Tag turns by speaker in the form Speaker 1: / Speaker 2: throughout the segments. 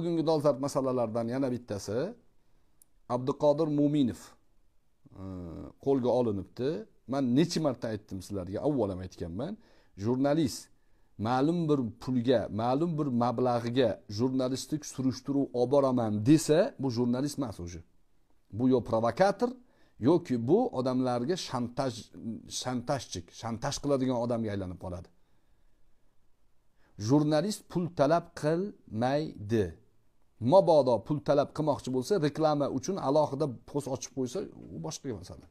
Speaker 1: bugungi dolzarb masalalardan yana bittasi abduqodir mo'minov e, qo'lga olinibdi man necha marta aytdim sizlarga avval ham aytganman jurnalist ma'lum bir pulga ma'lum bir mablag'iga jurnalistik surishtiruv olib boraman desa bu jurnalist emas уже bu yo provokator yoki bu odamlarga shantaj shantajchik shantaj qiladigan odamga aylanib qoladi jurnalist pul talab qilmaydi mabodo pul talab qilmoqchi bo'lsa reklama uchun alohida post ochib qo'ysa u boshqa masala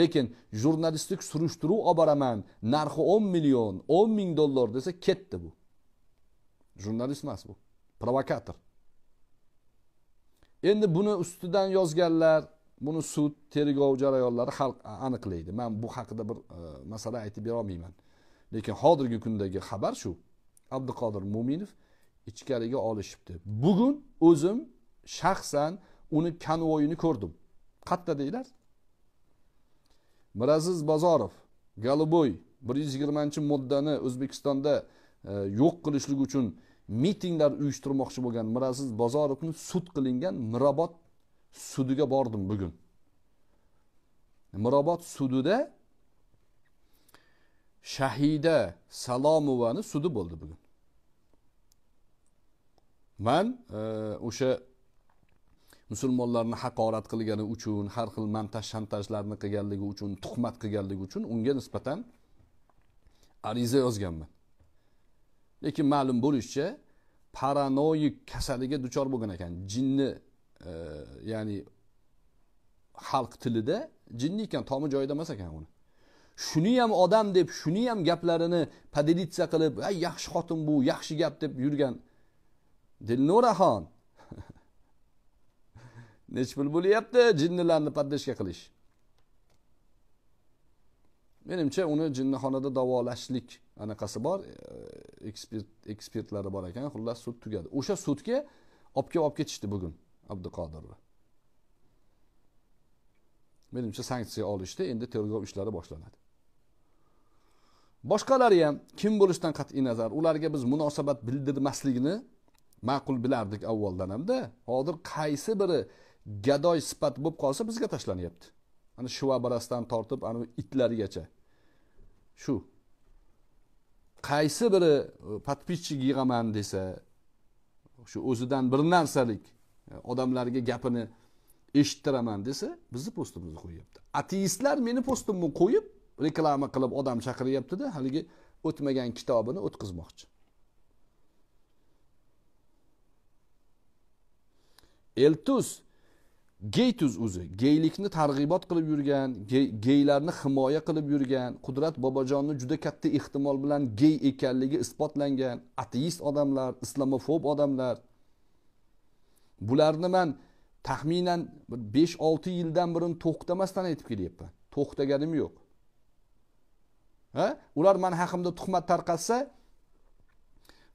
Speaker 1: lekin jurnalistik surishtiruv olib boraman narxi o'n million o'n ming dollar desa ketdi bu jurnalist emas bu provokator endi buni ustidan yozganlar buni sud tergov jarayonlari xalq aniqlaydi man bu haqida bir e, masala aytib bera olmayman lekin hozirgi kundagi xabar shu abduqodir mo'minov ichkariga olishibdi bugun o'zim shaxsan uni konvoyini ko'rdim qayerda deylar miraziz bozorov goluboy bir yuz yigirmanchi moddani o'zbekistonda e, yo'q qilishlik uchun mitinglar uyushtirmoqchi bo'lgan miraziz bozorovni sud qilingan mirobod sudiga bordim bugun mirobod sudida shahida salomovani sudi bo'ldi bugun man e, o'sha musulmonlarni haqorat qilgani uchun har xil montaj shantajlarni qilganligi uchun tuhmat qilganligi uchun unga nisbatan ariza yozganman lekin ma'lum bo'lishicha paranoyik kasaliga duchor bo'lgan ekan jinni e, ya'ni xalq tilida jinni ekan tomi joyida emas ekan uni shuni ham odam deb shuni ham gaplarini podelitsiya qilib ay yaxshi xotin bu yaxshi gap deb yurgan dilnura xon nechi pul bo'lyapti jinnilarni paddashka qilish menimcha uni jinnixonada davolashlik anaqasi bor e, ekspert ekspertlari bor ekan xullas sud tugadi o'sha sudga olib kelib olib ketishdi bugun abduqodirni menimcha sanksiya olishdi endi tergov ishlari boshlanadi boshqalari ham kim bo'lishidan qat'iy nazar ularga biz munosabat bildirmaslikni ma'qul bilardik avvaldan hamda hozir qaysi biri gadoy sifat bo'lib qolsa bizga tashlanyapti ana shu tortib ana itlargacha shu qaysi biri подписчик e, yig'aman desa shu o'zidan bir narsalik e, odamlarga gapini eshittiraman desa bizni postimizni qo'yyapti ateistlar meni postimni qo'yib reklama qilib odam chaqiryaptida haligi o'tmagan kitobini o'tkazmoqchi eltuz geytuz o'zi geylikni targ'ibot qilib yurgan geylarni himoya qilib yurgan qudrat bobojonni juda katta ehtimol bilan gey ekanligi isbotlangan ateist odamlar islomofob odamlar bularni man taxminan besh olti yildan burun to'xtamasdan aytib kelyapman to'xtaganim yo'q ha ular mani haqimda tuhmat tarqatsa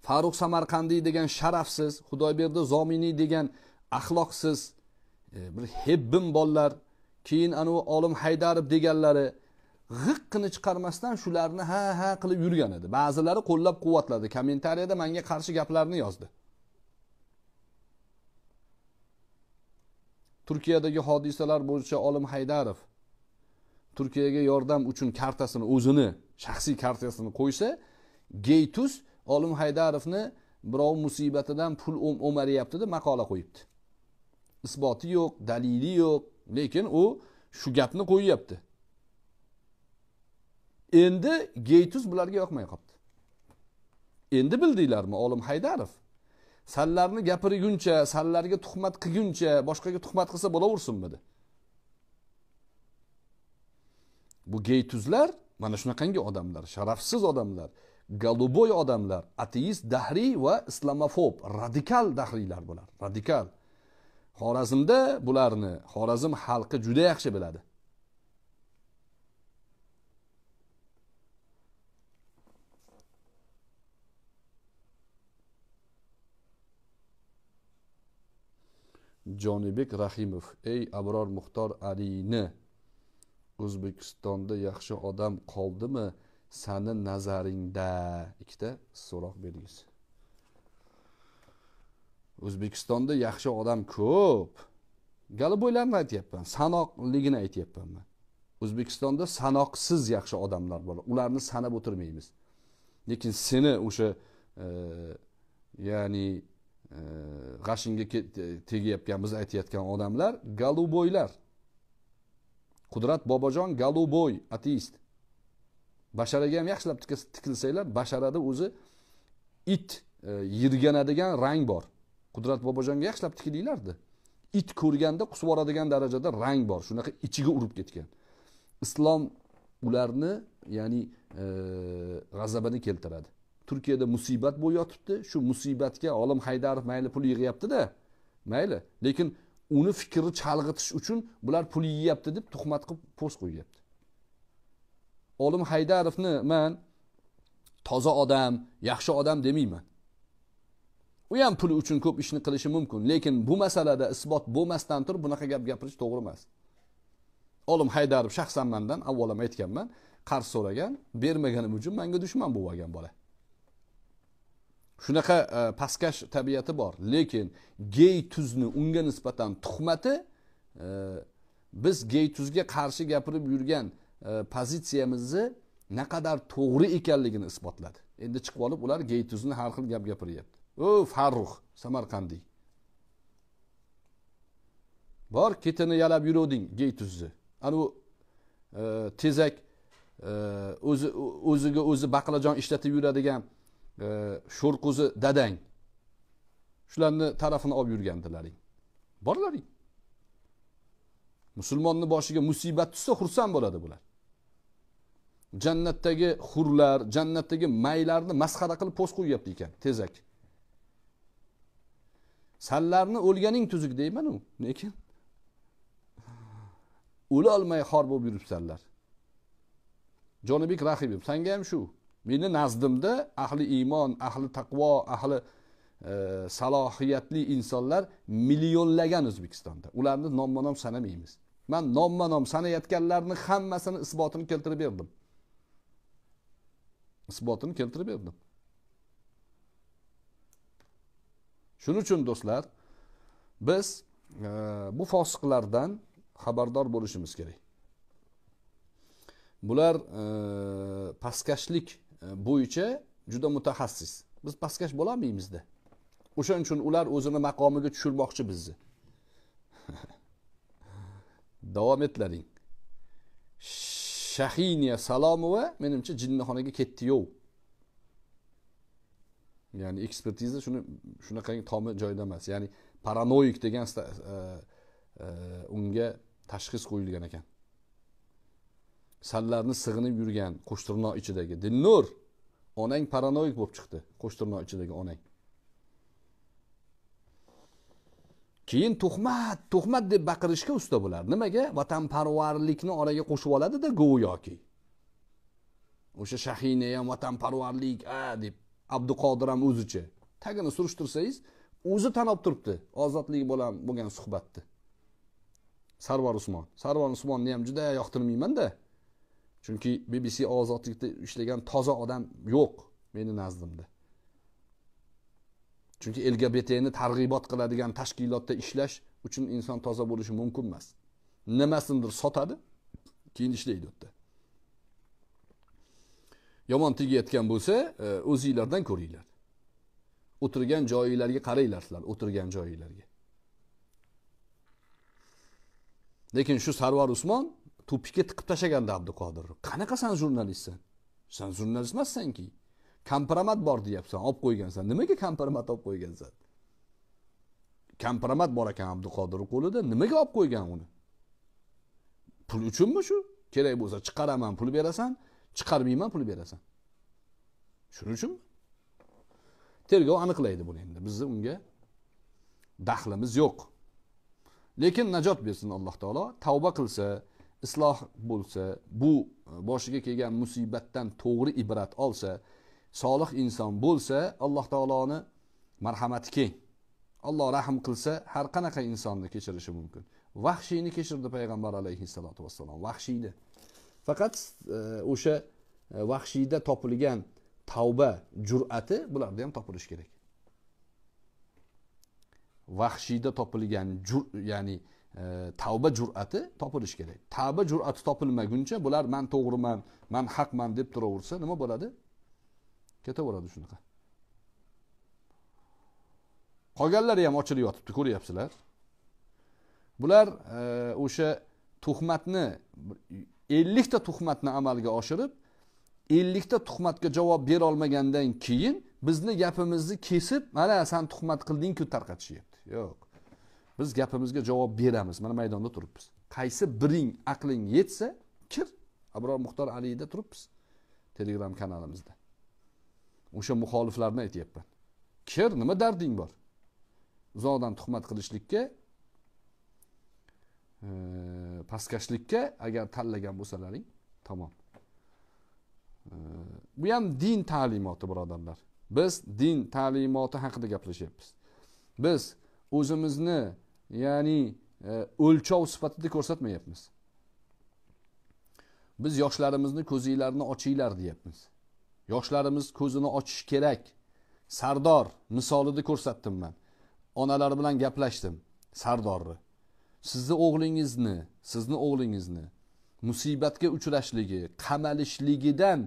Speaker 1: farruh samarqandiy degan sharafsiz xudoyberdi zominiy degan axloqsiz e, bir hebbim bolalar keyin anavi olim haydarov deganlari g'iqqini chiqarmasdan shularni ha ha qilib yurgan edi ba'zilari qo'llab quvvatladi kommentariyada manga qarshi gaplarni yozdi turkiyadagi hodisalar bo'yicha olim haydarov turkiyaga yordam uchun kartasini o'zini shaxsiy kartasini qo'ysa geytus olim haydarovni birov musibatidan pul o'maryapti deb maqola qo'yibdi isboti yo'q dalili yo'q lekin u shu gapni qo'yyapti endi geytus bularga yoqmay qolibdi endi bildinglarmi olim haydarov sallarni gapirguncha sallarga tuhmat qilguncha boshqaga tuhmat qilsa bo'laversinmidi bu geytuzlar mana shunaqangi odamlar sharafsiz odamlar голубой odamlar ateist dahriy va islomofob radikal dahriylar bular radikal xorazmda bularni xorazm xalqi juda yaxshi biladi jonibek rahimov ey abror muxtor alini o'zbekistonda yaxshi odam qoldimi sani nazaringda ikkita so'roq belgisi o'zbekistonda yaxshi odam ko'p galiboylarni aytyapman sanoqligini aytyapman man o'zbekistonda sanoqsiz yaxshi odamlar bor ularni sanab o'tirmaymiz lekin seni o'sha e, ya'ni e, g'ashingga tegayotgan biz aytayotgan odamlar galuboylar qudrat bobojon galuboy ateist basharaga ham yaxshilab tikilsanglar basharada o'zi it e, yirganadigan rang bor qudrat bobojonga yaxshilab tikilinglarda it ko'rganda qusib yuboradigan darajada rang bor shunaqa ichiga urib ketgan islom ularni ya'ni e, g'azabini keltiradi turkiyada musibat bo'lib yotibdi shu musibatga olim haydarov mayli pul yig'yaptida mayli lekin uni fikrini chalg'itish uchun bular pul yeyapti deb tuhmat qilib post qo'yyapti olim haydarovni man toza odam yaxshi odam demayman u ham puli uchun ko'p ishni qilishi mumkin lekin bu masalada isbot bo'lmasdan turib bunaqa gap gapirish to'g'ri emas olim haydarov shaxsan mandan avval ham aytganman qarz so'ragan bermaganim uchun manga dushman bo'lib olgan bola shunaqa e, pastkash tabiati bor lekin gey tuzni unga nisbatan tuhmati e, biz gey tuzga qarshi gapirib yurgan e, pozitsiyamizni naqadar to'g'ri ekanligini isbotladi endi chiqib olib ular gey tuzni har xil gap gapiryapti u farrux samarqandiy bor ketini yalab yuruvding gey tuzni anavi e, tezak e, o'zi o'ziga o'zi baqlajon ishlatib yuradigan e, sho'rquzi dadang shularni tarafini olib yurgandilaring borlaring musulmonni boshiga musibat tushsa xursand bo'ladi bular jannatdagi hurlar jannatdagi maylarni masxara qilib post qo'yyapti ekan tezak sanlarni o'lganing tuzuk deymanu lekin o'lolmay xor bo'lib yuribsanlar jonibek rahimov sanga ham shu meni nazdimda ahli iymon ahli taqvo ahli e, salohiyatli insonlar millionlagan o'zbekistonda ularni nomma nom sanamaymiz man nomma nom sanayotganlarni hammasini isbotini keltirib berdim isbotini keltirib berdim shuning uchun do'stlar biz e, bu fosiqlardan xabardor bo'lishimiz kerak bular e, pastkashlik e, bo'yicha juda mutaxassis biz pastkash bo'lolmaymizda o'shaning uchun ular o'zini maqomiga tushirmoqchi bizni davom etlaring shahiniya salomova menimcha jinnixonaga ketdiyov ya'ni ekspertiza shuni shunaqangi tomi joyida emas ya'ni paranoik degan e, e, unga tashxis qo'yilgan ekan sallarni sig'inib yurgan qo'shtirnoq ichidagi dilnur onang paranoik bo'lib chiqdi qo'shtirnoq ichidagi onang keyin tuhmat tuhmat deb baqirishga usta bo'lar nimaga vatanparvarlikni oraga qo'shib oladida go'yoki o'sha shahina ham vatanparvarlik a deb abduqodir ham o'zichi tagini surishtirsangiz o'zi olib turibdi ozodlik bilan bo'lgan suhbatni sarvar usmon sarvar usmonni ham juda yoqtirmaymanda chunki bbc ozodlikda ishlagan toza odam yo'q meni nazdimda chunki lgbtni targ'ibot qiladigan tashkilotda ishlash uchun inson toza bo'lishi mumkin emas nimasindir sotadi keyin ishlaydi u yerda yomon tegayotgan bo'lsa e, o'zinglardan ko'ringlar o'tirgan joyinglarga qaranglar sizlar o'tirgan joyinglarga lekin shu sarvar usmon tupikka tiqib tashlagandi abduqodirni qanaqa san jurnalistsan san jurnalist emassanki kompromat bor deyapsan olib qo'ygansan nimaga kompromat olib qo'ygansan kompromat bor ekan abduqodirni qo'lida nimaga olib qo'ygan uni pul uchunmi shu kerak bo'lsa chiqaraman pul berasan chiqarmayman pul berasan shuning uchunmi tergov aniqlaydi buni endi bizni unga daxlimiz yo'q lekin najot bersin alloh taolo tavba qilsa isloh bo'lsa bu e, boshiga kelgan musibatdan to'g'ri ibrat olsa solih inson bo'lsa alloh taoloni marhamati keng alloh rahm qilsa har qanaqa insonni kechirishi mumkin vahshiyni kechirdi payg'ambar alayhissalotu vassalom vahshiyni faqat e, o'sha e, vahshiyda topilgan tavba jur'ati bularda ham topilishi kerak vahshiyda topilgan ya'ni e, tavba jur'ati topilishi kerak tavba jur'ati topilmaguncha bular man to'g'riman man haqman deb turaversa nima bo'ladi ketaveradi shunaqa qolganlari ham ochilib yotibdi ko'ryapsizlar bular o'sha tuhmatni 50 ta tuhmatni amalga oshirib 50 ta tuhmatga javob bera olmagandan keyin bizni gapimizni kesib mana san tuhmat qildingku tarqatishyapti yo'q biz gapimizga javob beramiz mana maydonda turibmiz qaysi biring aqling yetsa kir abror muxtor aliyda turibmiz telegram kanalimizda o'sha muxoliflarni aytyapman kir nima darding bor uzoqdan tuhmat qilishlikka pastkashlikka agar tanlagan bo'lsalaring tamom bu ham din ta'limoti birodarlar biz din ta'limoti haqida gaplashyapmiz biz o'zimizni ya'ni e, o'lchov sifatida ko'rsatmayapmiz biz yoshlarimizni ko'zinglarni ochinglar deyapmiz yoshlarimiz ko'zini ochishi kerak sardor misolida ko'rsatdim man onalar bilan gaplashdim sardorni sizni o'g'lingizni sizni o'g'lingizni musibatga uchrashligi qamalishligidan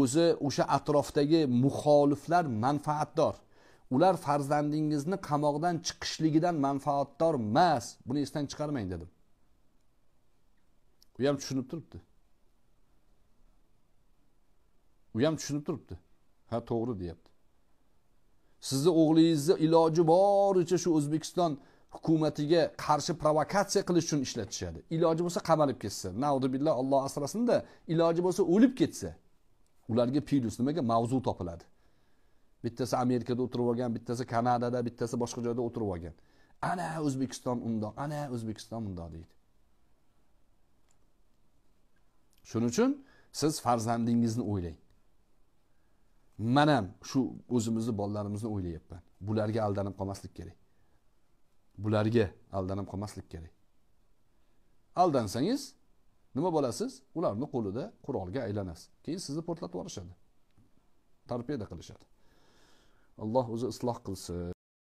Speaker 1: o'zi o'sha atrofdagi muxoliflar manfaatdor ular farzandingizni qamoqdan chiqishligidan manfaatdor emas buni esdan chiqarmang dedim u ham tushunib turibdi u ham tushunib turibdi ha to'g'ri deyapti sizni o'g'lingizni iloji boricha shu o'zbekiston hukumatiga qarshi provokatsiya qilish uchun ishlatishadi iloji bo'lsa qamalib ketsa naudubillah olloh asrasinda iloji bo'lsa o'lib ketsa ularga plyus nimaga mavzu topiladi bittasi amerikada o'tirib olgan bittasi kanadada bittasi boshqa joyda o'tirib olgan ana o'zbekiston undoq ana o'zbekiston bundoq deydi shuning uchun siz farzandingizni o'ylang man ham shu o'zimizni bolalarimizni o'ylayapman bularga aldanib qolmaslik kerak bularga aldanib qolmaslik kerak aldansangiz nima bo'lasiz ularni qo'lida qurolga aylanasiz keyin sizni portlatib yuborishadi torpeda qilishadi alloh o'zi isloh qilsin